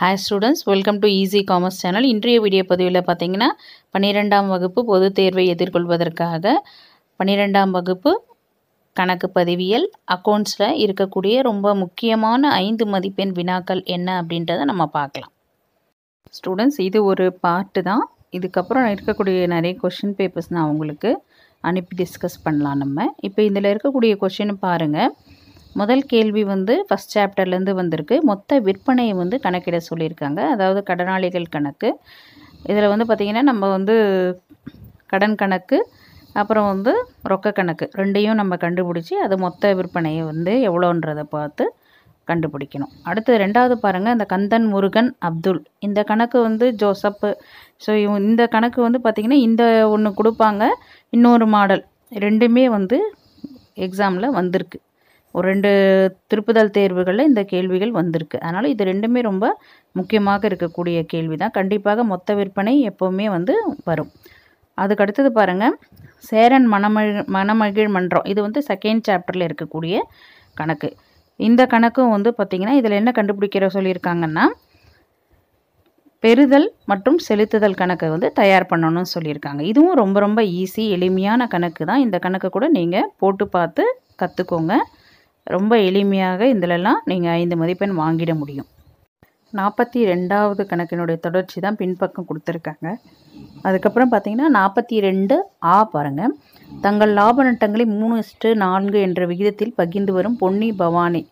hi students welcome to easy commerce channel இன்றைய video பதிவில் பார்த்தீங்கன்னா பன்னிரெண்டாம் வகுப்பு பொதுத் தேர்வை எதிர்கொள்வதற்காக பன்னிரெண்டாம் வகுப்பு கணக்கு பதிவியல் அக்கௌண்ட்ஸில் இருக்கக்கூடிய ரொம்ப முக்கியமான ஐந்து மதிப்பெண் வினாக்கள் என்ன அப்படின்றத நம்ம பார்க்கலாம் ஸ்டூடெண்ட்ஸ் இது ஒரு பார்ட்டு தான் இதுக்கப்புறம் இருக்கக்கூடிய நிறைய கொஷின் பேப்பர்ஸ் நான் உங்களுக்கு அனுப்பி டிஸ்கஸ் பண்ணலாம் நம்ம இப்போ இதில் இருக்கக்கூடிய கொஷின் பாருங்கள் முதல் கேள்வி வந்து ஃபஸ்ட் சாப்டர்லேருந்து வந்திருக்கு மொத்த விற்பனையை வந்து கணக்கிட சொல்லியிருக்காங்க அதாவது கடனாளிகள் கணக்கு இதில் வந்து பார்த்திங்கன்னா நம்ம வந்து கடன் கணக்கு அப்புறம் வந்து ரொக்க கணக்கு ரெண்டையும் நம்ம கண்டுபிடிச்சி அது மொத்த விற்பனையை வந்து எவ்வளோன்றதை பார்த்து கண்டுபிடிக்கணும் அடுத்து ரெண்டாவது பாருங்கள் இந்த கந்தன் முருகன் அப்துல் இந்த கணக்கு வந்து ஜோசப்பு ஸோ இந்த கணக்கு வந்து பார்த்திங்கன்னா இந்த ஒன்று கொடுப்பாங்க இன்னொரு மாடல் ரெண்டுமே வந்து எக்ஸாமில் வந்திருக்கு ஒரு ரெண்டு திருப்புதல் தேர்வுகளில் இந்த கேள்விகள் வந்திருக்கு அதனால் இது ரெண்டுமே ரொம்ப முக்கியமாக இருக்கக்கூடிய கேள்வி தான் கண்டிப்பாக மொத்த விற்பனை எப்போவுமே வந்து வரும் அதுக்கு அடுத்தது பாருங்கள் சேரன் மணமழி மணமகிழ் மன்றம் இது வந்து செகண்ட் சாப்டரில் இருக்கக்கூடிய கணக்கு இந்த கணக்கும் வந்து பார்த்திங்கன்னா இதில் என்ன கண்டுபிடிக்கிற சொல்லியிருக்காங்கன்னா பெறுதல் மற்றும் செலுத்துதல் கணக்கை வந்து தயார் பண்ணணும்னு சொல்லியிருக்காங்க இதுவும் ரொம்ப ரொம்ப ஈஸி எளிமையான கணக்கு தான் இந்த கணக்கை கூட நீங்கள் போட்டு பார்த்து கற்றுக்கோங்க ரொம்ப எளிமையாக இதிலெல்லாம் நீங்கள் ஐந்து மதிப்பெண் வாங்கிட முடியும் நாற்பத்தி ரெண்டாவது கணக்கினுடைய தொடர்ச்சி தான் பின்பக்கம் கொடுத்துருக்காங்க அதுக்கப்புறம் பார்த்திங்கன்னா நாற்பத்தி ரெண்டு ஆ பாருங்கள் தங்கள் லாப நட்டங்களை மூணு இஸ்ட்டு நான்கு என்ற விகிதத்தில் பகிர்ந்து வரும் பொன்னி பவானி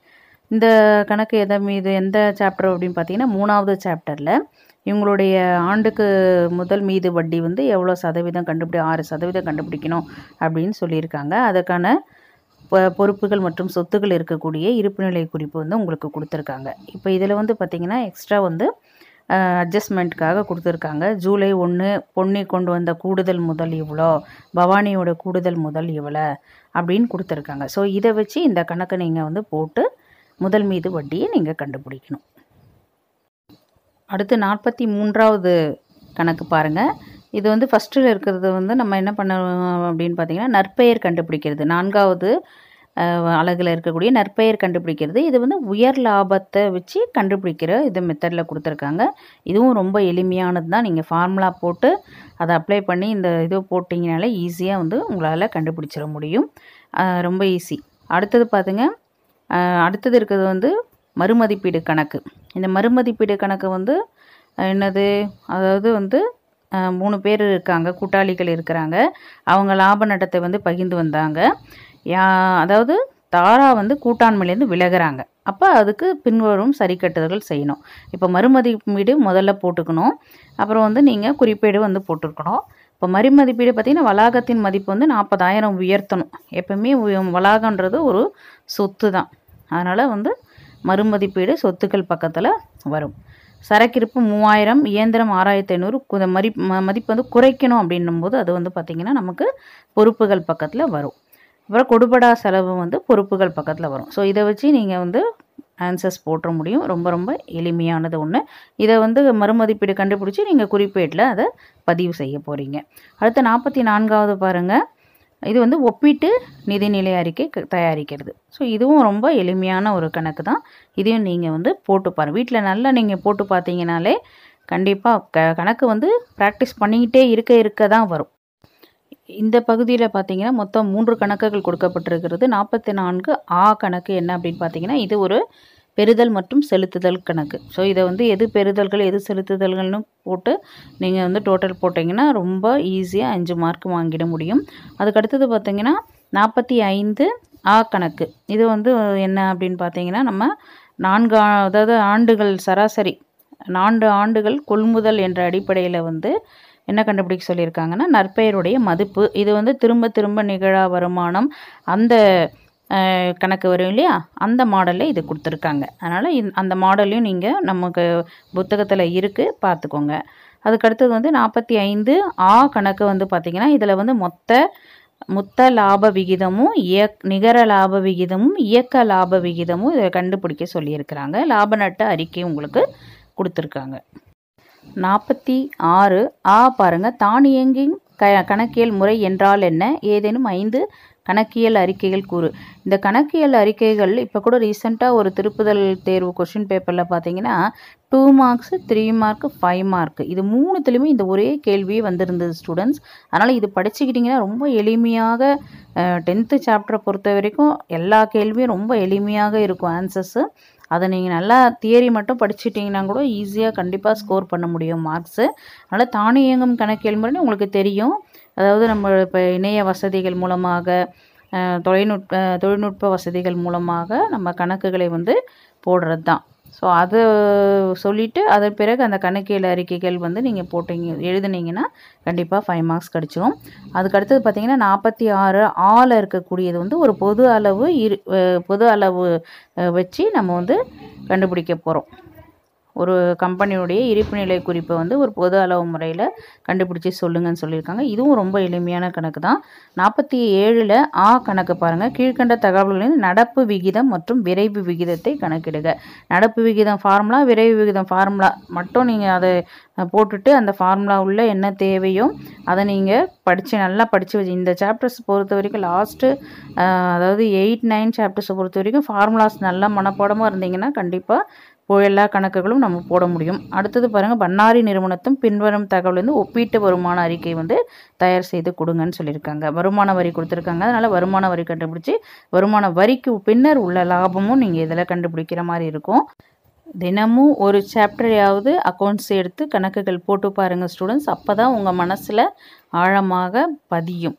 இந்த கணக்கு எதை மீது எந்த சாப்டர் அப்படின்னு பார்த்தீங்கன்னா மூணாவது சாப்டரில் இவங்களுடைய ஆண்டுக்கு முதல் மீது வட்டி வந்து எவ்வளோ சதவீதம் கண்டுபிடி ஆறு சதவீதம் கண்டுபிடிக்கணும் அப்படின்னு சொல்லியிருக்காங்க அதுக்கான பொறுப்புகள் மற்றும் சொத்துக்கள் இருக்கக்கூடிய இருப்புநிலை குறிப்பு வந்து உங்களுக்கு கொடுத்துருக்காங்க இப்போ இதில் வந்து பார்த்திங்கன்னா எக்ஸ்ட்ரா வந்து அட்ஜஸ்ட்மெண்ட்டுக்காக கொடுத்துருக்காங்க ஜூலை ஒன்று பொன்னி கொண்டு வந்த கூடுதல் முதல் இவ்வளோ பவானியோட கூடுதல் முதல் இவ்வளோ அப்படின்னு கொடுத்துருக்காங்க ஸோ இதை வச்சு இந்த கணக்கை நீங்கள் வந்து போட்டு முதல் மீது வட்டியை நீங்கள் கண்டுபிடிக்கணும் அடுத்து நாற்பத்தி மூன்றாவது கணக்கு பாருங்கள் இது வந்து ஃபஸ்ட்டில் இருக்கிறது வந்து நம்ம என்ன பண்ணணும் அப்படின்னு பார்த்திங்கன்னா நற்பெயர் கண்டுபிடிக்கிறது நான்காவது அழகில் இருக்கக்கூடிய நற்பெயர் கண்டுபிடிக்கிறது இது வந்து உயர் லாபத்தை வச்சு கண்டுபிடிக்கிற இது மெத்தடில் கொடுத்துருக்காங்க இதுவும் ரொம்ப எளிமையானது தான் நீங்கள் ஃபார்முலா போட்டு அதை அப்ளை பண்ணி இந்த இது போட்டிங்கனால ஈஸியாக வந்து உங்களால் கண்டுபிடிச்சிட முடியும் ரொம்ப ஈஸி அடுத்தது பார்த்துங்க அடுத்தது இருக்கிறது வந்து மறுமதிப்பீடு கணக்கு இந்த மறுமதிப்பீடு கணக்கு வந்து என்னது அதாவது வந்து மூணு பேர் இருக்காங்க கூட்டாளிகள் இருக்கிறாங்க அவங்க லாப நட்டத்தை வந்து பகிர்ந்து வந்தாங்க யா அதாவது தாரா வந்து கூட்டாண்மையிலேருந்து விலகிறாங்க அப்போ அதுக்கு பின்வரும் சரிக்கட்டுதல்கள் செய்யணும் இப்போ மறுமதிப்பீடு முதல்ல போட்டுக்கணும் அப்புறம் வந்து நீங்கள் குறிப்பீடு வந்து போட்டிருக்கணும் இப்போ மறுமதிப்பீடு பார்த்திங்கன்னா வளாகத்தின் மதிப்பு வந்து நாற்பதாயிரம் உயர்த்தணும் எப்பவுமே வளாகன்றது ஒரு சொத்து தான் அதனால் வந்து மறுமதிப்பீடு சொத்துக்கள் பக்கத்தில் வரும் சரக்கிருப்பு மூவாயிரம் இயந்திரம் ஆறாயிரத்தி ஐநூறு இந்த மதி மதிப்பு வந்து குறைக்கணும் அப்படின்னும் போது அது வந்து பார்த்திங்கன்னா நமக்கு பொறுப்புகள் பக்கத்தில் வரும் அப்புறம் கொடுபடா செலவு வந்து பொறுப்புகள் பக்கத்தில் வரும் ஸோ இதை வச்சு நீங்கள் வந்து ஆன்சர்ஸ் போட்டுற முடியும் ரொம்ப ரொம்ப எளிமையானது ஒன்று இதை வந்து மறுமதிப்பீடு கண்டுபிடிச்சி நீங்கள் குறிப்பேட்டில் அதை பதிவு செய்ய போகிறீங்க அடுத்து நாற்பத்தி நான்காவது பாருங்கள் இது வந்து ஒப்பிட்டு நிதிநிலை அறிக்கை தயாரிக்கிறது ஸோ இதுவும் ரொம்ப எளிமையான ஒரு கணக்கு தான் இதையும் நீங்கள் வந்து போட்டு பாருங்கள் வீட்டில் நல்லா நீங்கள் போட்டு பார்த்தீங்கனாலே கண்டிப்பாக க கணக்கு வந்து ப்ராக்டிஸ் பண்ணிக்கிட்டே இருக்க இருக்க தான் வரும் இந்த பகுதியில் பார்த்தீங்கன்னா மொத்தம் மூன்று கணக்குகள் கொடுக்கப்பட்டிருக்கிறது நாற்பத்தி நான்கு ஆ கணக்கு என்ன அப்படின்னு பார்த்தீங்கன்னா இது ஒரு பெறுதல் மற்றும் செலுத்துதல் கணக்கு ஸோ இதை வந்து எது பெறுதல்கள் எது செலுத்துதல்கள்னு போட்டு நீங்கள் வந்து டோட்டல் போட்டிங்கன்னா ரொம்ப ஈஸியாக அஞ்சு மார்க் வாங்கிட முடியும் அதுக்கடுத்தது பார்த்திங்கன்னா நாற்பத்தி ஐந்து ஆ கணக்கு இது வந்து என்ன அப்படின்னு பார்த்தீங்கன்னா நம்ம நான்கு அதாவது ஆண்டுகள் சராசரி நான்கு ஆண்டுகள் கொள்முதல் என்ற அடிப்படையில் வந்து என்ன கண்டுபிடிக்க சொல்லியிருக்காங்கன்னா நற்பெயருடைய மதிப்பு இது வந்து திரும்ப திரும்ப நிகழா வருமானம் அந்த கணக்கு வரும் இல்லையா அந்த மாடலில் இது கொடுத்துருக்காங்க அதனால் அந்த மாடலையும் நீங்கள் நமக்கு புத்தகத்தில் இருக்குது பார்த்துக்கோங்க அதுக்கடுத்தது வந்து நாற்பத்தி ஐந்து ஆ கணக்கு வந்து பார்த்திங்கன்னா இதில் வந்து மொத்த மொத்த லாப விகிதமும் இயக் நிகர லாப விகிதமும் இயக்க லாப விகிதமும் இதை கண்டுபிடிக்க சொல்லியிருக்கிறாங்க லாப நட்ட அறிக்கையும் உங்களுக்கு கொடுத்துருக்காங்க நாற்பத்தி ஆறு ஆ பாருங்கள் தானியங்கி க கணக்கியல் முறை என்றால் என்ன ஏதேனும் ஐந்து கணக்கியல் அறிக்கைகள் கூறு இந்த கணக்கியல் அறிக்கைகள் இப்போ கூட ரீசெண்டாக ஒரு திருப்புதல் தேர்வு கொஷின் பேப்பரில் பார்த்தீங்கன்னா two marks three mark five mark இது மூணுத்துலேயுமே இந்த ஒரே கேள்வியே வந்திருந்தது ஸ்டூடெண்ட்ஸ் அதனால் இது படிச்சுக்கிட்டிங்கன்னா ரொம்ப எளிமையாக டென்த்து சாப்டரை பொறுத்த வரைக்கும் எல்லா கேள்வியும் ரொம்ப எளிமையாக இருக்கும் ஆன்சர்ஸு அதை நீங்கள் நல்லா தியரி மட்டும் படிச்சுட்டிங்கன்னா கூட ஈஸியாக கண்டிப்பாக ஸ்கோர் பண்ண முடியும் மார்க்ஸு அதனால் தானியங்கும் கணக்கியல் முறைன்னு உங்களுக்கு தெரியும் அதாவது நம்ம இப்போ இணைய வசதிகள் மூலமாக தொலைநுட்ப தொழில்நுட்ப வசதிகள் மூலமாக நம்ம கணக்குகளை வந்து போடுறது தான் ஸோ அதை சொல்லிவிட்டு அதன் பிறகு அந்த கணக்கியல் அறிக்கைகள் வந்து நீங்கள் போட்டிங்க எழுதுனீங்கன்னா கண்டிப்பாக ஃபைவ் மார்க்ஸ் கிடச்சிரும் அதுக்கு அடுத்தது பார்த்திங்கன்னா நாற்பத்தி ஆறு ஆள் இருக்கக்கூடியது வந்து ஒரு பொது அளவு இரு பொது அளவு வச்சு நம்ம வந்து கண்டுபிடிக்க போகிறோம் ஒரு கம்பெனியுடைய இருப்பு நிலை குறிப்பை வந்து ஒரு பொது அளவு முறையில் கண்டுபிடிச்சி சொல்லுங்கன்னு சொல்லியிருக்காங்க இதுவும் ரொம்ப எளிமையான கணக்கு தான் நாற்பத்தி ஏழில் ஆ கணக்கு பாருங்கள் கீழ்கண்ட தகவல்களின் நடப்பு விகிதம் மற்றும் விரைவு விகிதத்தை கணக்கிடுங்க நடப்பு விகிதம் ஃபார்முலா விரைவு விகிதம் ஃபார்முலா மட்டும் நீங்கள் அதை போட்டுட்டு அந்த ஃபார்முலா உள்ள என்ன தேவையோ அதை நீங்கள் படித்து நல்லா படித்து வச்சு இந்த சாப்டர்ஸ் பொறுத்த வரைக்கும் லாஸ்ட்டு அதாவது எயிட் நைன் சாப்டர்ஸை பொறுத்த வரைக்கும் ஃபார்முலாஸ் நல்லா மனப்பாடமாக இருந்தீங்கன்னா கண்டிப்பாக எல்லா கணக்குகளும் நம்ம போட முடியும் அடுத்தது பாருங்கள் பன்னாரி நிறுவனத்தும் பின்வரும் தகவல் வந்து ஒப்பீட்டு வருமான அறிக்கை வந்து தயார் செய்து கொடுங்கன்னு சொல்லியிருக்காங்க வருமான வரி கொடுத்துருக்காங்க அதனால் வருமான வரி கண்டுபிடிச்சி வருமான வரிக்கு பின்னர் உள்ள லாபமும் நீங்கள் இதில் கண்டுபிடிக்கிற மாதிரி இருக்கும் தினமும் ஒரு சாப்டரையாவது அக்கௌண்ட்ஸ் எடுத்து கணக்குகள் போட்டு பாருங்கள் ஸ்டூடெண்ட்ஸ் அப்போ தான் உங்கள் மனசில் ஆழமாக பதியும்